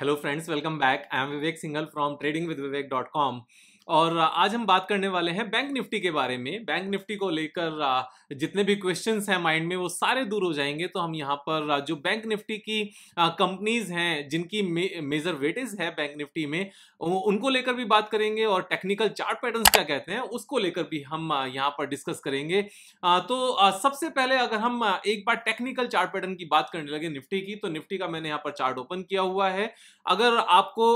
Hello friends, welcome back. I am Vivek Singhal from tradingwithvivek.com. और आज हम बात करने वाले हैं बैंक निफ्टी के बारे में बैंक निफ्टी को लेकर जितने भी क्वेश्चंस हैं माइंड में वो सारे दूर हो जाएंगे तो हम यहाँ पर जो बैंक निफ्टी की कंपनीज हैं जिनकी मेजर वेटेज है बैंक निफ्टी में उनको लेकर भी बात करेंगे और टेक्निकल चार्ट पैटर्न्स क्या कहते हैं उसको लेकर भी हम यहाँ पर डिस्कस करेंगे तो सबसे पहले अगर हम एक बार टेक्निकल चार्ट पैटर्न की बात करने लगे निफ्टी की तो निफ्टी का मैंने यहाँ पर चार्ट ओपन किया हुआ है अगर आपको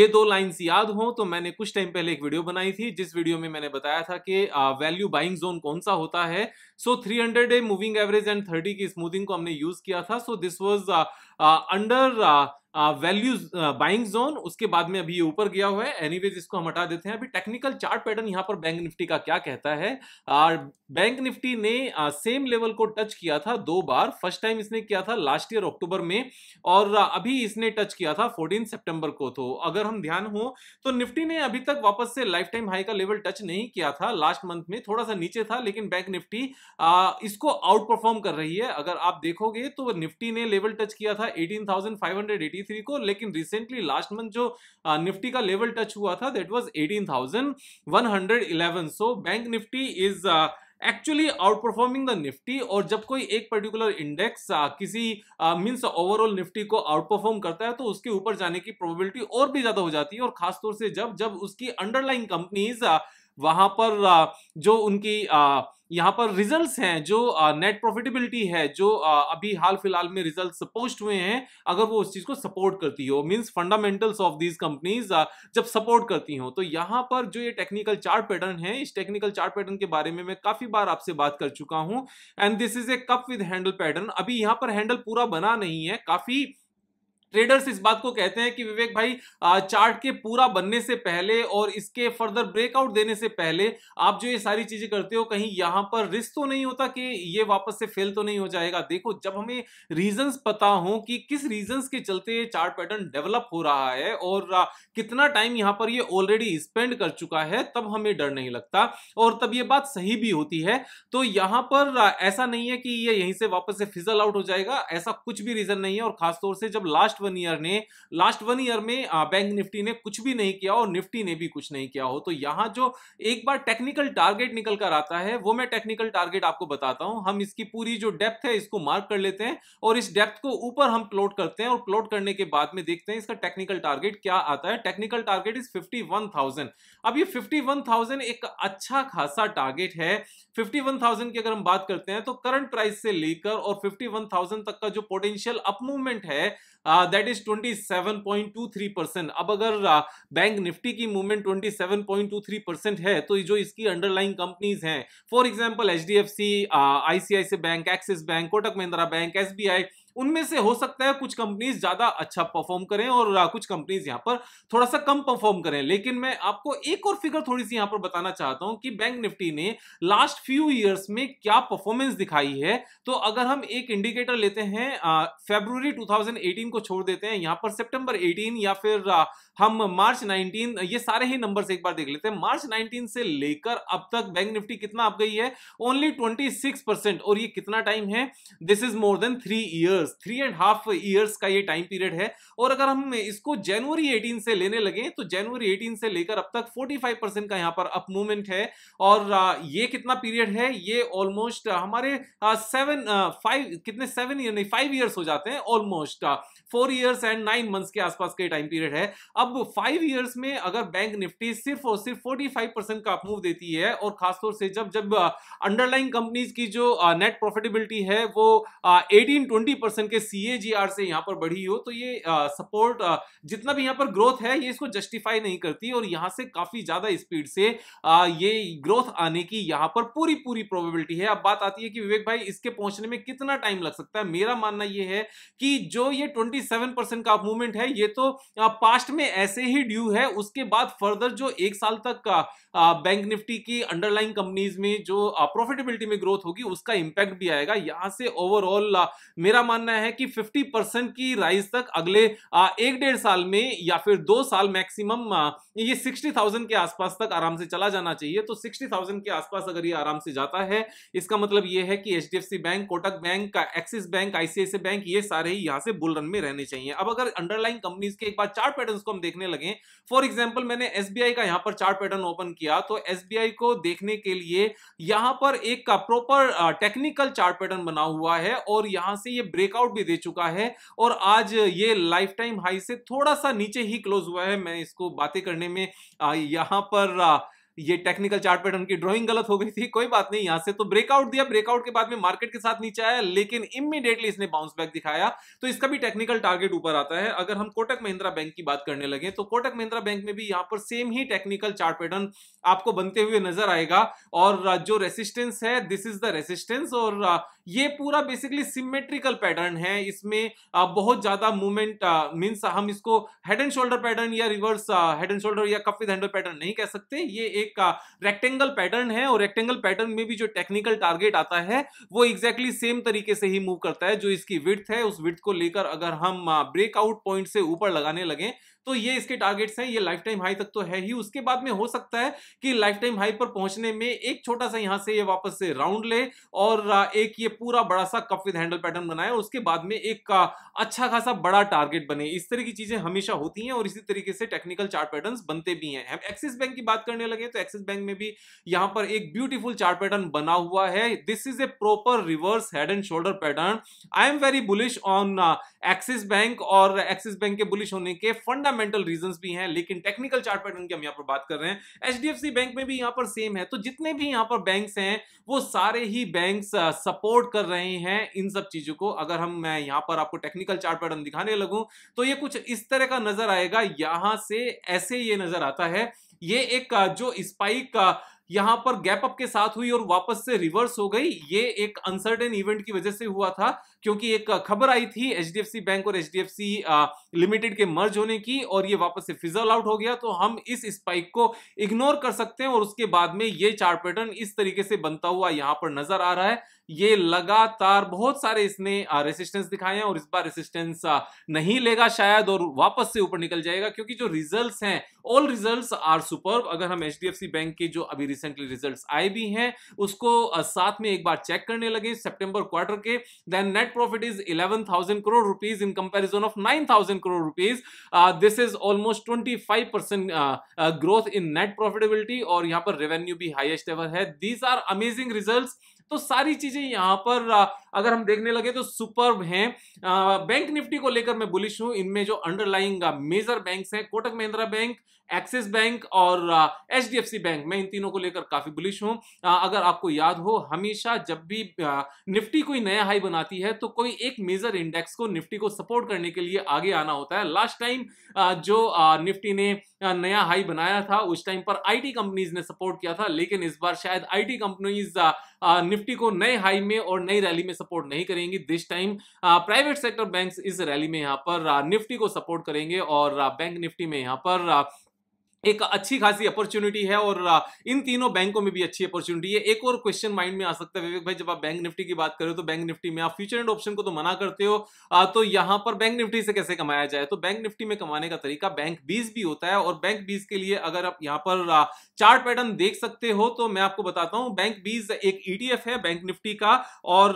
ये दो लाइन्स याद हों तो मैंने कुछ टाइम पहले एक वीडियो बनाई थी जिस वीडियो में मैंने बताया था कि वैल्यू बाइंग जोन कौन सा होता है so three hundred a moving average and thirty की स्मूथिंग को हमने यूज किया था so this was under values buying zone उसके बाद में अभी ये ऊपर गया हुआ है एनीवेज इसको हम हटा देते हैं अभी टेक्निकल चार्ट पैटर्न यहाँ पर बैंक निफ्टी का क्या कहता है और बैंक निफ्टी ने सेम लेवल को टच किया था दो बार फर्स्ट टाइम इसने किया था लास्ट ईयर अक्टूबर में और अभी इसने टच किया था फोर्टीन सेप्टेम्बर को तो अगर हम ध्यान हो तो निफ्टी ने अभी तक वापस से लाइफ टाइम हाई का लेवल टच नहीं किया था लास्ट मंथ में थोड़ा सा नीचे था लेकिन बैंक निफ्टी uh, इसको आउट परफॉर्म कर रही है अगर आप देखोगे तो निफ्टी ने लेवल टच किया था एटीन थ्री को लेकिन रिसेंटली लास्ट मंथ जो निफ्टी का लेवल टच हुआ था that was 18,111 so bank Nifty is actually outperforming the Nifty और जब कोई एक पर्टिकुलर इंडेक्स किसी मीन्स ओवरऑल निफ्टी को आउट परफॉर्म करता है तो उसके ऊपर जाने की प्रोबेबिलिटी और भी ज्यादा हो जाती है और खासतौर से जब जब उसकी अंडरलाइन कंपनीज uh, वहाँ पर जो उनकी यहाँ पर रिजल्ट्स हैं जो नेट प्रॉफिटेबिलिटी है जो अभी हाल फिलहाल में रिजल्ट्स पोस्ट हुए हैं अगर वो उस चीज़ को सपोर्ट करती हो means fundamentals of these companies जब सपोर्ट करती हो तो यहाँ पर जो ये टेक्निकल चार्ट पैटर्न है इस टेक्निकल चार्ट पैटर्न के बारे में मैं काफ़ी बार आपसे बात कर चुका हूँ and this is a cup with handle pattern अभी यहाँ पर हैंडल पूरा बना नहीं है काफ़ी ट्रेडर्स इस बात को कहते हैं कि विवेक भाई चार्ट के पूरा बनने से पहले और इसके फर्दर ब्रेकआउट देने से पहले आप जो ये सारी चीजें करते हो कहीं यहां पर रिस्क तो नहीं होता कि ये वापस से फेल तो नहीं हो जाएगा देखो जब हमें रीजंस पता हो कि किस रीजंस के चलते चार्ट पैटर्न डेवलप हो रहा है और कितना टाइम यहां पर ये ऑलरेडी स्पेंड कर चुका है तब हमें डर नहीं लगता और तब ये बात सही भी होती है तो यहां पर ऐसा नहीं है कि ये यहीं से वापस से फिजल आउट हो जाएगा ऐसा कुछ भी रीजन नहीं है और खासतौर से जब लास्ट वन ईयर ने लास्ट वन ईयर में बैंक निफ्टी ने कुछ भी नहीं किया और निफ्टी ने भी कुछ नहीं किया हो तो यहाँ जो एक बार टेक्निकल टारगेट निकल कर आता है वो मैं टेक्निकल टारगेट आपको बताता हूं हम इसकी पूरी जो डेप्थ है इसको मार्क कर लेते हैं और इस डेप्थ को ऊपर हम प्लॉट करते हैं और प्लॉट करने के बाद में देखते हैं इसका टेक्निकल टारगेट क्या आता है टेक्निकल टारगेट इज फिफ्टी अब ये फिफ्टी एक अच्छा खासा टारगेट है 51,000 की अगर हम बात करते हैं तो करंट प्राइस से लेकर और 51,000 तक का जो पोटेंशियल अपमूवमेंट है आ, दैट इज 27.23 परसेंट अब अगर बैंक uh, निफ्टी की मूवमेंट 27.23 परसेंट है तो जो इसकी अंडरलाइन कंपनीज हैं for example H D F C I C I C bank Axis bank Kotak Mahindra bank S B I उनमें से हो सकता है कुछ कंपनीज ज्यादा अच्छा परफॉर्म करें और कुछ कंपनीज यहाँ पर थोड़ा सा कम परफॉर्म करें लेकिन मैं आपको एक और फिगर थोड़ी सी यहां पर बताना चाहता हूं कि बैंक निफ्टी ने लास्ट फ्यू ईयर्स में क्या परफॉर्मेंस दिखाई है तो अगर हम एक इंडिकेटर लेते हैं फेब्रुवरी टू को छोड़ देते हैं यहां पर सेप्टेम्बर एटीन या फिर आ, हम मार्च नाइनटीन ये सारे ही नंबर एक बार देख लेते हैं मार्च नाइनटीन से लेकर अब तक बैंक निफ्टी कितना आप गई है ओनली ट्वेंटी परसेंट और ये कितना टाइम है this is more than three year years three and half years का ये टाइम पीरियड है और अगर हम इसको जनवरी 18 से लेने लगे तो जनवरी 18 से लेकर अब तक 45 परसेंट का यहाँ पर अप मूवमेंट है और ये कितना पीरियड है ये ऑलमोस्ट हमारे सेवन फाइव कितने सेवन ईयर नहीं फाइव ईयर्स हो जाते हैं almost four years and nine months के आसपास का टाइम पीरियड है अब फाइव ईयर्स में अगर बैंक निफ्टी सिर्फ और सिर्फ 45 परसेंट का अपमूव देती है और खासतौर से जब जब अंडरलाइन कंपनीज की जो नेट प्रॉफिटेबिलिटी है वो एटीन ट्वेंटी परसेंट के सी से यहाँ पर बढ़ी हो तो ये सपोर्ट जितना भी यहाँ पर ग्रोथ है ये इसको जस्टिफाई नहीं करती और यहाँ से काफी ज्यादा स्पीड से ये ग्रोथ आने की यहाँ पर पूरी पूरी प्रोबेबिलिटी है अब बात आती है कि विवेक भाई इसके पहुंचने में कितना टाइम लग सकता है मेरा मानना यह है कि जो ये ट्वेंटी का मूवमेंट है ये तो पास्ट में ऐसे ही ड्यू है उसके बाद फर्दर जो एक साल तक का बैंक निफ्टी की अंडरलाइन कंपनीज में जो प्रॉफिटेबिलिटी में ग्रोथ होगी उसका इंपैक्ट भी आएगा यहां से ओवरऑल मेरा मानना करना है कि 50 परसेंट की राइज तक अगले एक डेढ़ साल में या फिर दो साल मैक्सिमम ये 60,000 के आसपास तक आराम से चला जाना चाहिए तो 60,000 के आसपास अगर ये आराम से जाता है इसका मतलब ये है कि H bank Kotak bank Axis bank ICICI bank ये सारे ही यहाँ से बुल रन में रहने चाहिए अब अगर अंडरलाइन कंपनीज के एक बार चार पैटर्न को हम देखने लगे फॉर एग्जाम्पल मैंने एस का यहाँ पर चार पैटर्न ओपन किया तो एस को देखने के लिए यहाँ पर एक प्रॉपर टेक्निकल चार्ट पैटर्न बना हुआ है और यहाँ से ये ब्रेक ब्रेकआउट भी दे चुका है और आज ये लाइफ टाइम हाई से थोड़ा सा नीचे ही क्लोज हुआ है मैं इसको बातें करने में यहाँ पर ये टेक्निकल चार्ट पैटर्न की ड्राइंग गलत हो गई थी कोई बात नहीं यहां से तो ब्रेकआउट दिया ब्रेकआउट के बाद में मार्केट के साथ नीचे आया लेकिन इमीडिएटली इसने बाउंस बैक दिखाया तो इसका भी टेक्निकल टारगेट ऊपर आता है अगर हम कोटक महिंद्रा बैंक की बात करने लगे तो कोटक महिंद्रा बैंक में भी यहां पर सेम ही टेक्निकल चार्ट पैटर्न आपको बनते हुए नजर आएगा और जो रेसिस्टेंस है दिस इज द रेसिस्टेंस और ये पूरा बेसिकली सिमेट्रिकल पैटर्न है इसमें बहुत ज्यादा मूवमेंट मीन्स हम इसको हेड एंड शोल्डर पैटर्न या रिवर्स हेड एंड शोल्डर या कफ हैंडल पैटर्न नहीं कह सकते ये एक रेक्टेंगल पैटर्न है और रेक्टेंगल पैटर्न में भी जो टेक्निकल टारगेट आता है वो एग्जैक्टली exactly सेम तरीके से ही मूव करता है जो इसकी विथ है उस विथ को लेकर अगर हम ब्रेकआउट पॉइंट से ऊपर लगाने लगे तो ये इसके टारगेट्स हैं ये लाइफ टाइम हाई तक तो है ही उसके बाद में हो सकता है कि लाइफ टाइम हाई पर पहुंचने में एक छोटा सा यहाँ से ये वापस से राउंड ले और एक ये पूरा बड़ा सा कप विद हैंडल पैटर्न बनाए और उसके बाद में एक अच्छा खासा बड़ा टारगेट बने इस तरह की चीजें हमेशा होती हैं और इसी तरीके से टेक्निकल चार्ट पैटर्न बनते भी हैं एक्सिस बैंक की बात करने लगे तो एक्सिस बैंक में भी यहाँ पर एक ब्यूटीफुल चार्ट पैटर्न बना हुआ है this is a proper reverse head and shoulder pattern I am very bullish on Axis bank और एक्सिस बैंक के बुलिश होने के फंडा फंडामेंटल रीजन भी हैं लेकिन टेक्निकल चार्ट पैटर्न की हम यहाँ पर बात कर रहे हैं H D F C bank में भी यहाँ पर सेम है तो जितने भी यहाँ पर बैंक हैं वो सारे ही बैंक सपोर्ट uh, कर रहे हैं इन सब चीजों को अगर हम मैं यहाँ पर आपको टेक्निकल चार्ट पैटर्न दिखाने लगू तो ये कुछ इस तरह का नजर आएगा यहां से ऐसे ये नजर आता है ये एक uh, जो स्पाइक का uh, यहां पर गैप अप के साथ हुई और वापस से रिवर्स हो गई ये एक अनसर्टेन इवेंट की वजह से हुआ था क्योंकि एक खबर आई थी एच बैंक और एच लिमिटेड के मर्ज होने की और ये वापस से फिजल आउट हो गया तो हम इस स्पाइक को इग्नोर कर सकते हैं और उसके बाद में ये चार्ट पैटर्न इस तरीके से बनता हुआ यहां पर नजर आ रहा है ये लगातार बहुत सारे इसने रेसिस्टेंस दिखाए हैं और इस बार रेसिस्टेंस नहीं लेगा शायद और वापस से ऊपर निकल जाएगा क्योंकि जो रिजल्ट्स हैं ऑल रिजल्ट्स आर सुपर अगर हम एच बैंक के जो अभी रिसेंटली रिजल्ट्स आए भी हैं उसको साथ में एक बार चेक करने लगे सेप्टेम्बर क्वार्टर के then net profit is eleven thousand crore rupees in comparison of nine thousand crore rupees this is almost twenty five percent growth in net profitability और यहाँ पर रेवेन्यू भी हाइएस्ट एवर है दीज आर अमेजिंग रिजल्ट तो सारी चीजें यहाँ पर अगर हम देखने लगे तो सुपर्ब हैं बैंक निफ्टी को लेकर मैं बुलिश हूं इनमें जो अंडरलाइंग मेजर बैंक है कोटक महिंद्रा बैंक एक्सिस बैंक और H D F C bank मैं इन तीनों को लेकर काफ़ी बुलिश हूँ अगर आपको याद हो हमेशा जब भी निफ्टी कोई नया हाई बनाती है तो कोई एक मेजर इंडेक्स को निफ्टी को सपोर्ट करने के लिए आगे आना होता है लास्ट टाइम जो निफ्टी ने नया हाई बनाया था उस टाइम पर आईटी कंपनीज ने सपोर्ट किया था लेकिन इस बार शायद आईटी कंपनीज निफ्टी को नए हाई में और नई रैली में सपोर्ट नहीं करेंगी this time private sector bank इस रैली में यहाँ पर निफ्टी को सपोर्ट करेंगे और बैंक निफ्टी में यहाँ पर एक अच्छी खासी अपॉर्चुनिटी है और इन तीनों बैंकों में भी अच्छी अपॉर्चुनिटी है एक और क्वेश्चन माइंड में आ सकता है विवेक भाई जब आप बैंक निफ्टी की बात करें तो बैंक निफ्टी में आप फ्यूचर एंड ऑप्शन को तो मना करते हो तो यहां पर बैंक निफ्टी से कैसे कमाया जाए तो बैंक निफ्टी में कमाने का तरीका बैंक बीस भी होता है और बैंक बीस के लिए अगर आप यहाँ पर चार्ट पैटर्न देख सकते हो तो मैं आपको बताता हूँ बैंक बीस एक ईटीएफ e है बैंक निफ्टी का और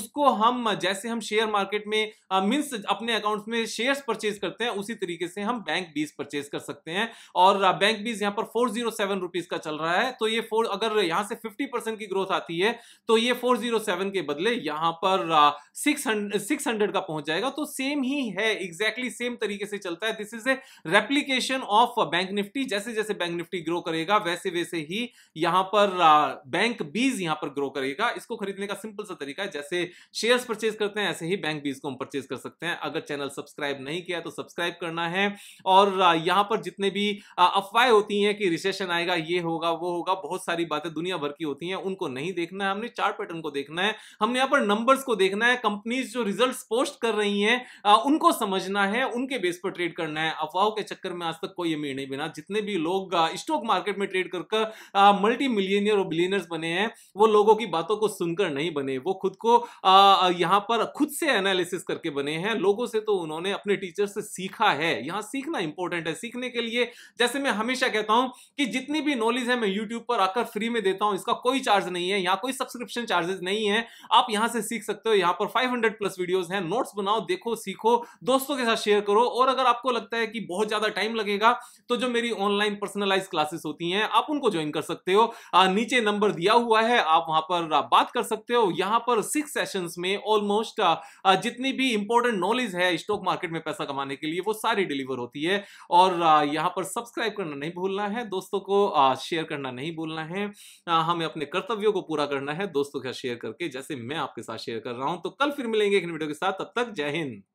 उसको हम जैसे हम शेयर मार्केट में मीन्स अपने अकाउंट में शेयर परचेज करते हैं उसी तरीके से हम बैंक बीस परचेज कर सकते हैं और रहा बैंक बीज यहाँ पर फोर जीरो सेवन रुपीज का चल रहा है तो ये फोर अगर यहाँ से फिफ्टी परसेंट की ग्रोथ आती है तो ये फोर जीरो सेवन के बदले यहाँ पर सिक्स हंड्रेड का पहुंच जाएगा तो सेम ही है एग्जैक्टली सेम तरीके से चलता है this is a replication of bank Nifty जैसे जैसे बैंक निफ्टी ग्रो करेगा वैसे वैसे ही यहाँ पर बैंक बीज यहाँ पर ग्रो करेगा इसको खरीदने का सिंपल सा तरीका है जैसे शेयर्स परचेज करते हैं ऐसे ही बैंक बीज को हम परचेज कर सकते हैं अगर चैनल सब्सक्राइब नहीं किया तो सब्सक्राइब करना है और यहाँ पर जितने भी अफवाह होती हैं कि रिसेशन आएगा ये होगा वो होगा बहुत सारी बातें दुनिया भर की होती हैं उनको नहीं देखना है हमने चार्ट पैटर्न को देखना है हमने यहाँ पर नंबर्स को देखना है कंपनीज जो रिजल्ट पोस्ट कर रही हैं उनको समझना है उनके बेस पर ट्रेड करना है अफवाहों के चक्कर में आज तक कोई अमीर नहीं बना जितने भी लोग स्टॉक मार्केट में ट्रेड कर मल्टी मिलियनियर और बिलियनर्स बने हैं वो लोगों की बातों को सुनकर नहीं बने वो खुद को यहाँ पर खुद से एनालिसिस करके बने हैं लोगों से तो उन्होंने अपने टीचर से सीखा है यहाँ सीखना इंपॉर्टेंट है सीखने के लिए जैसे मैं हमेशा कहता हूं कि जितनी भी नॉलेज है मैं यूट्यूब पर आकर फ्री में देता हूं इसका कोई चार्ज नहीं है यहाँ कोई सब्सक्रिप्शन चार्जेस नहीं है आप यहां से सीख सकते हो यहां पर 500 प्लस वीडियोस हैं नोट्स बनाओ देखो सीखो दोस्तों के साथ शेयर करो और अगर आपको लगता है कि बहुत ज्यादा टाइम लगेगा तो जो मेरी ऑनलाइन पर्सनलाइज क्लासेस होती हैं आप उनको ज्वाइन कर सकते हो नीचे नंबर दिया हुआ है आप वहां पर बात कर सकते हो यहां पर सिक्स सेशन में ऑलमोस्ट जितनी भी इंपॉर्टेंट नॉलेज है स्टॉक मार्केट में पैसा कमाने के लिए वो सारी डिलीवर होती है और यहां पर सब्सक्राइब सब्सक्राइब करना नहीं भूलना है दोस्तों को शेयर करना नहीं भूलना है हमें अपने कर्तव्यों को पूरा करना है दोस्तों का शेयर करके जैसे मैं आपके साथ शेयर कर रहा हूं तो कल फिर मिलेंगे एक वीडियो के साथ तब तक जय हिंद